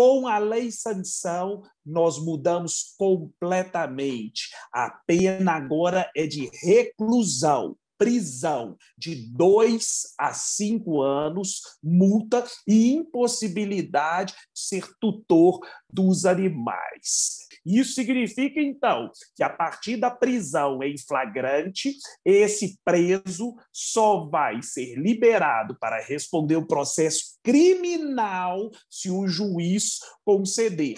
Com a lei sanção, nós mudamos completamente. A pena agora é de reclusão prisão de dois a cinco anos, multa e impossibilidade de ser tutor dos animais. Isso significa, então, que a partir da prisão em flagrante, esse preso só vai ser liberado para responder o processo criminal se o juiz conceder.